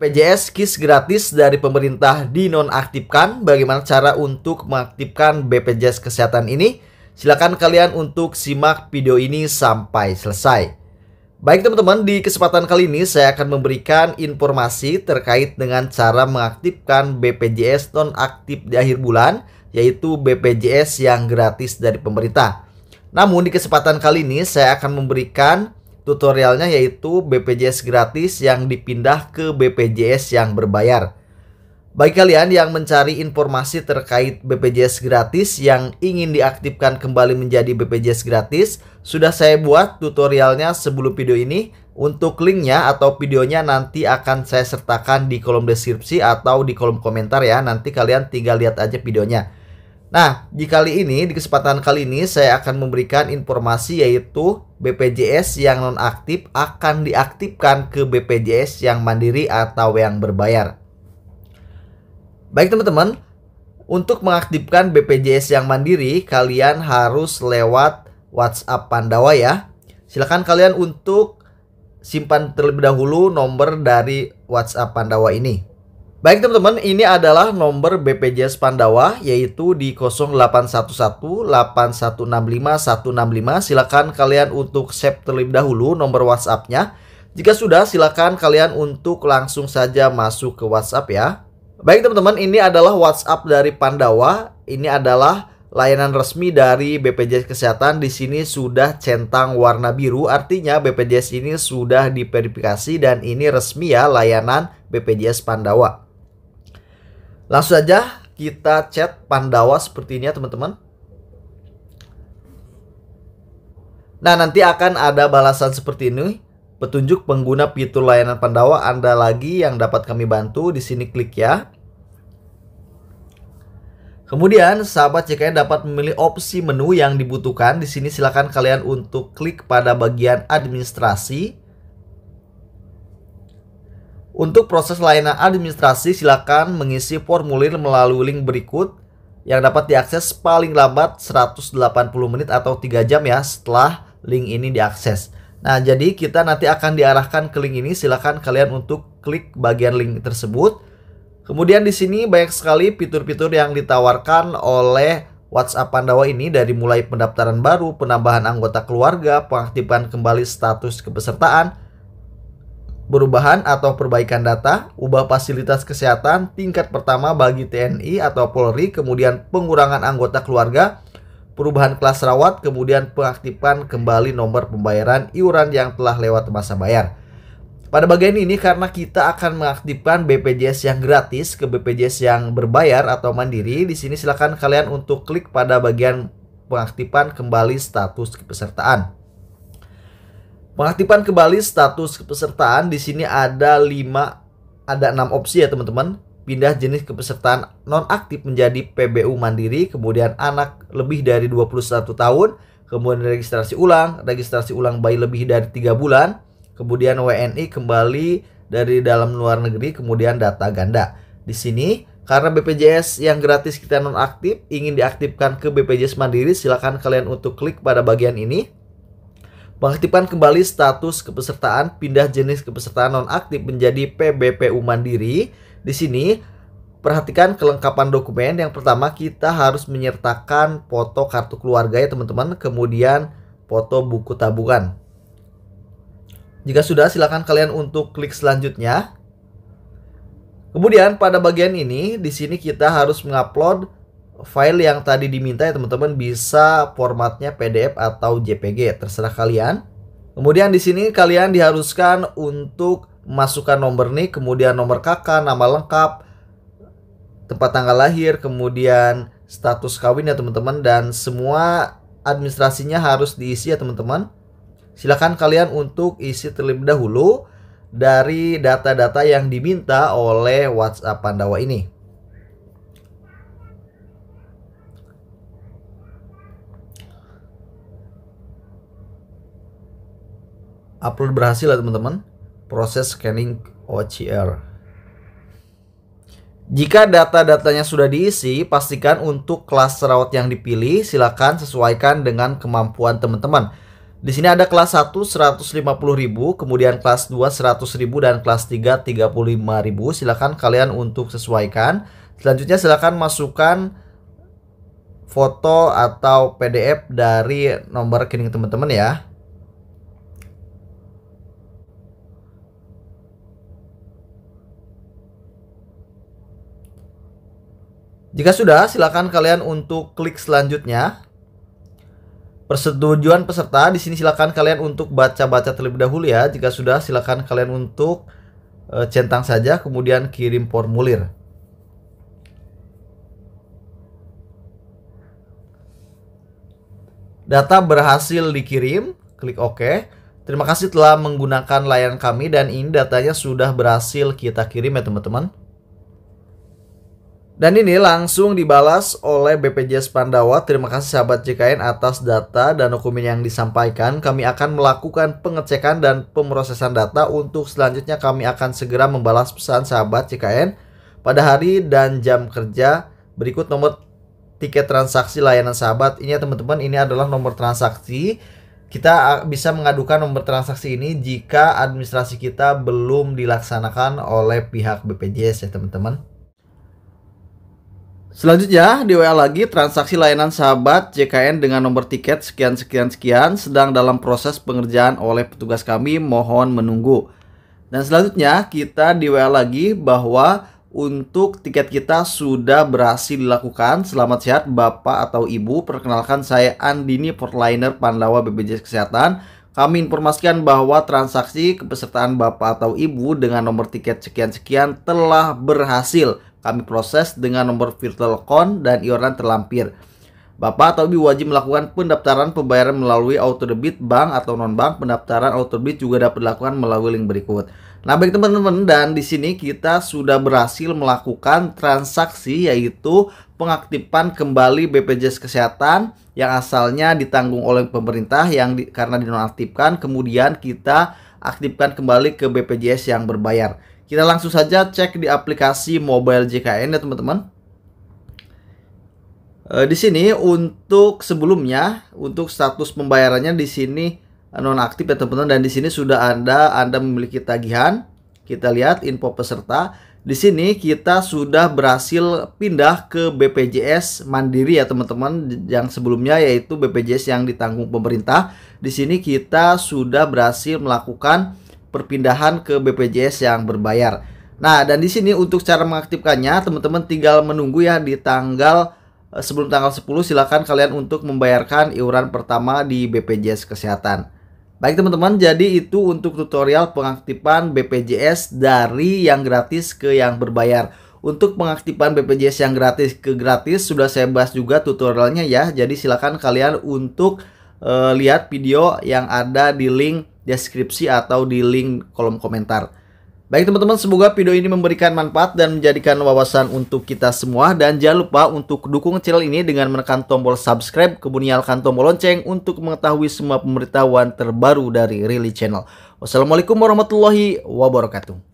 PJS KIS gratis dari pemerintah dinonaktifkan. Bagaimana cara untuk mengaktifkan BPJS Kesehatan ini? Silakan kalian untuk simak video ini sampai selesai. Baik teman-teman, di kesempatan kali ini saya akan memberikan informasi terkait dengan cara mengaktifkan BPJS nonaktif di akhir bulan, yaitu BPJS yang gratis dari pemerintah. Namun di kesempatan kali ini saya akan memberikan Tutorialnya yaitu BPJS gratis yang dipindah ke BPJS yang berbayar. Bagi kalian yang mencari informasi terkait BPJS gratis yang ingin diaktifkan kembali menjadi BPJS gratis, sudah saya buat tutorialnya sebelum video ini. Untuk linknya atau videonya nanti akan saya sertakan di kolom deskripsi atau di kolom komentar ya. Nanti kalian tinggal lihat aja videonya. Nah, di kali ini, di kesempatan kali ini saya akan memberikan informasi yaitu BPJS yang nonaktif akan diaktifkan ke BPJS yang mandiri atau yang berbayar. Baik teman-teman, untuk mengaktifkan BPJS yang mandiri, kalian harus lewat WhatsApp Pandawa ya. Silahkan kalian untuk simpan terlebih dahulu nomor dari WhatsApp Pandawa ini. Baik teman-teman, ini adalah nomor BPJS Pandawa yaitu di 0811-8165-165. Silakan kalian untuk save terlebih dahulu nomor WhatsApp-nya. Jika sudah, silakan kalian untuk langsung saja masuk ke WhatsApp ya. Baik teman-teman, ini adalah WhatsApp dari Pandawa. Ini adalah layanan resmi dari BPJS Kesehatan. Di sini sudah centang warna biru, artinya BPJS ini sudah diverifikasi dan ini resmi ya layanan BPJS Pandawa. Langsung aja kita chat Pandawa seperti ini ya teman-teman. Nah, nanti akan ada balasan seperti ini. Petunjuk pengguna fitur layanan Pandawa Anda lagi yang dapat kami bantu. Di sini klik ya. Kemudian, sahabat CKN dapat memilih opsi menu yang dibutuhkan. Di sini silakan kalian untuk klik pada bagian administrasi. Untuk proses layanan administrasi, silakan mengisi formulir melalui link berikut yang dapat diakses paling lambat 180 menit atau 3 jam ya setelah link ini diakses. Nah, jadi kita nanti akan diarahkan ke link ini. Silakan kalian untuk klik bagian link tersebut. Kemudian di sini banyak sekali fitur-fitur yang ditawarkan oleh WhatsApp Pandawa ini dari mulai pendaftaran baru, penambahan anggota keluarga, pengaktifan kembali status kepesertaan, Perubahan atau perbaikan data, ubah fasilitas kesehatan tingkat pertama bagi TNI atau Polri, kemudian pengurangan anggota keluarga, perubahan kelas rawat, kemudian pengaktifan kembali nomor pembayaran iuran yang telah lewat masa bayar. Pada bagian ini karena kita akan mengaktifkan BPJS yang gratis ke BPJS yang berbayar atau mandiri, di sini silakan kalian untuk klik pada bagian pengaktifan kembali status kepesertaan. Pengaktifan kembali status kepesertaan di sini ada 5 ada 6 opsi ya teman-teman. Pindah jenis kepesertaan non aktif menjadi PBU mandiri, kemudian anak lebih dari 21 tahun, kemudian registrasi ulang, registrasi ulang bayi lebih dari 3 bulan, kemudian WNI kembali dari dalam luar negeri, kemudian data ganda. Di sini karena BPJS yang gratis kita nonaktif ingin diaktifkan ke BPJS Mandiri, silakan kalian untuk klik pada bagian ini mengaktifkan kembali status kepesertaan pindah jenis kepesertaan nonaktif menjadi PBPU mandiri. Di sini perhatikan kelengkapan dokumen. Yang pertama kita harus menyertakan foto kartu keluarga ya teman-teman, kemudian foto buku tabungan. Jika sudah silakan kalian untuk klik selanjutnya. Kemudian pada bagian ini di sini kita harus mengupload file yang tadi diminta ya teman-teman bisa formatnya PDF atau JPG terserah kalian. Kemudian di sini kalian diharuskan untuk masukkan nomor NIK, kemudian nomor KK, nama lengkap, tempat tanggal lahir, kemudian status kawin ya teman-teman dan semua administrasinya harus diisi ya teman-teman. Silakan kalian untuk isi terlebih dahulu dari data-data yang diminta oleh WhatsApp Pandawa ini. upload berhasil ya teman-teman. Proses scanning OCR. Jika data-datanya sudah diisi, pastikan untuk kelas serawat yang dipilih silakan sesuaikan dengan kemampuan teman-teman. Di sini ada kelas 1 150.000, kemudian kelas 2 100.000 dan kelas 3 35.000. Silakan kalian untuk sesuaikan. Selanjutnya silakan masukkan foto atau PDF dari nomor rekening teman-teman ya. Jika sudah, silakan kalian untuk klik selanjutnya. Persetujuan peserta di sini silakan kalian untuk baca-baca terlebih dahulu ya. Jika sudah, silakan kalian untuk eh, centang saja kemudian kirim formulir. Data berhasil dikirim, klik OK. Terima kasih telah menggunakan layanan kami dan ini datanya sudah berhasil kita kirim ya teman-teman. Dan ini langsung dibalas oleh BPJS Pandawa. Terima kasih sahabat JKN atas data dan dokumen yang disampaikan. Kami akan melakukan pengecekan dan pemrosesan data untuk selanjutnya kami akan segera membalas pesan sahabat JKN pada hari dan jam kerja berikut nomor tiket transaksi layanan sahabat. Ini ya teman-teman, ini adalah nomor transaksi kita bisa mengadukan nomor transaksi ini jika administrasi kita belum dilaksanakan oleh pihak BPJS ya teman-teman. Selanjutnya di WA lagi transaksi layanan sahabat JKN dengan nomor tiket sekian sekian sekian sedang dalam proses pengerjaan oleh petugas kami mohon menunggu. Dan selanjutnya kita di WA lagi bahwa untuk tiket kita sudah berhasil dilakukan. Selamat sehat Bapak atau Ibu. Perkenalkan saya Andini Portliner Pandawa BPJS Kesehatan. Kami informasikan bahwa transaksi kepesertaan Bapak atau Ibu dengan nomor tiket sekian-sekian telah berhasil kami proses dengan nomor virtual account dan iuran terlampir. Bapak atau Ibu wajib melakukan pendaftaran pembayaran melalui auto debit bank atau non bank. Pendaftaran auto debit juga dapat dilakukan melalui link berikut. Nah, baik teman-teman dan di sini kita sudah berhasil melakukan transaksi yaitu pengaktifan kembali BPJS Kesehatan yang asalnya ditanggung oleh pemerintah yang di, karena dinonaktifkan kemudian kita aktifkan kembali ke BPJS yang berbayar. Kita langsung saja cek di aplikasi mobile JKN ya teman-teman. E, di sini untuk sebelumnya untuk status pembayarannya di sini nonaktif ya teman-teman dan di sini sudah ada Anda memiliki tagihan. Kita lihat info peserta. Di sini kita sudah berhasil pindah ke BPJS Mandiri ya teman-teman yang sebelumnya yaitu BPJS yang ditanggung pemerintah. Di sini kita sudah berhasil melakukan perpindahan ke BPJS yang berbayar. Nah, dan di sini untuk cara mengaktifkannya, teman-teman tinggal menunggu ya di tanggal eh, sebelum tanggal 10 silakan kalian untuk membayarkan iuran pertama di BPJS Kesehatan. Baik teman-teman, jadi itu untuk tutorial pengaktifan BPJS dari yang gratis ke yang berbayar. Untuk pengaktifan BPJS yang gratis ke gratis sudah saya bahas juga tutorialnya ya. Jadi silakan kalian untuk uh, lihat video yang ada di link deskripsi atau di link kolom komentar. Baik teman-teman, semoga video ini memberikan manfaat dan menjadikan wawasan untuk kita semua. Dan jangan lupa untuk dukung channel ini dengan menekan tombol subscribe, kemudian nyalakan tombol lonceng untuk mengetahui semua pemberitahuan terbaru dari Really Channel. Wassalamualaikum warahmatullahi wabarakatuh.